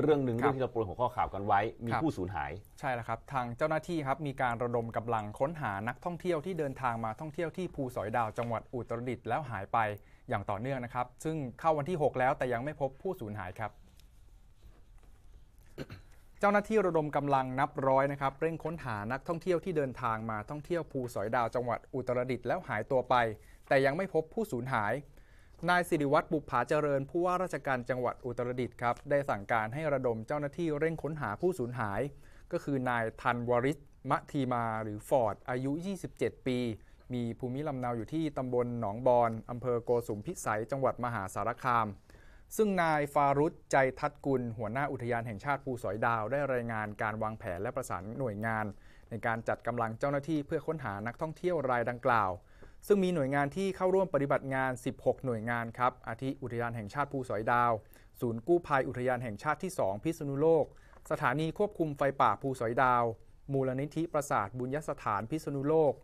เรื่องหนึ่งเรื่องที่เราโปรยหัวข้อข่าวกันไว้มีผู้สูญหายใช่แล้วครับทางเจ้าหน้าที่ครับมีการระดมกำลังค้นหานักท่องเที่ยวที่เดินทางมาท่องเที่ยวที่ภูสอยดาวจังหวัดอุตรดิตถ์แล้วหายไปอย่างต่อเนื่องนะครับซึ่งเข้าวันที่ 6 แล้วแต่ยังไม่พบผู้สูญหายครับ เจ้าหน้าที่ระดมกำลังนับร้อยนะครับ เร่งค้นหานักท่องเที่ยวที่เดินทางมาท่องเที่ยว ภูสอยดาวจังหวัดอุตรดิตถ์แล้วหายตัวไป แต่ยังไม่พบผู้สูญหายนายสิริวัตรบุภาเจริญ ผู้ว่าราชการจังหวัดอุตรดิตถ์ครับได้สั่งการให้ระดมเจ้าหน้าที่เร่งค้นหาผู้สูญหาย ก็คือนายทันวริศมะทีมา หรือฟอร์ด อายุ 27 ปี มีภูมิลำเนาอยู่ที่ตำบลหนองบอนอำเภอโกสุมพิสัยจังหวัดมหาสารคาม ซึ่งนายฟารุตใจทัดกุลหัวหน้าอุทยานแห่งชาติภูสอยดาว ได้รายงานการวางแผนและประสานหน่วยงาน ในการจัดกำลังเจ้าหน้าที่เพื่อค้นหานักท่องเที่ยวรายดังกล่าวซึ่งมีหน่วยงานที่เข้าร่วมปฏิบัติงาน 16 หน่วยงานครับ อาทิ อุทยานแห่งชาติ ภูสอยดาว ศูนย์กู้ภัยอุทยานแห่งชาติที่ 2 พิษณุโลก สถานีควบคุมไฟป่าภูสอยดาว มูลนิธิประสาท บุญยสถานพิษณุโลก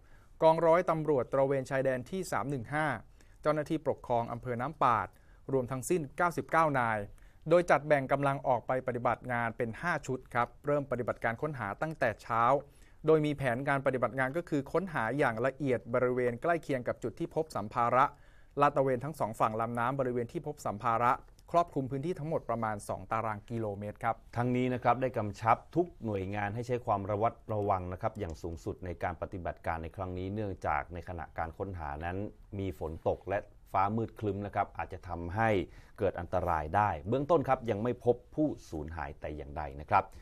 กองร้อยตำรวจตระเวน ชายแดนที่ 315 เจ้าหน้าที่ปกครอง อำเภอ น้ำปาดรวมทั้งสิ้น 99 นาย โดยจัดแบ่งกำลังออกไปปฏิบัติงานเป็น 5 ชุดครับ เริ่มปฏิบัติการค้นหาตั้งแต่เช้าโดยมีแผนการปฏิบัติงานก็คือค้นหาอย่างละเอียดบริเวณใกล้เคียงกับจุดที่พบสัมภาระลาดตระเวนทั้งสองฝั่งลำน้ำบริเวณที่พบสัมภาระ ครอบคลุมพื้นที่ทั้งหมดประมาณ 2 ตารางกิโลเมตรครับทั้งนี้นะครับได้กำชับทุกหน่วยงานให้ใช้ความระวัดระวังนะครับอย่างสูงสุดในการปฏิบัติการในครั้งนี้ เนื่องจาก ในขณะการค้นหานั้น มีฝนตกและฟ้ามืดคลึ้มนะครับอาจจะทำให้เกิดอันตรายได้ เบื้องต้นครับยังไม่พบผู้สูญหายแต่อย่างใดนะครับ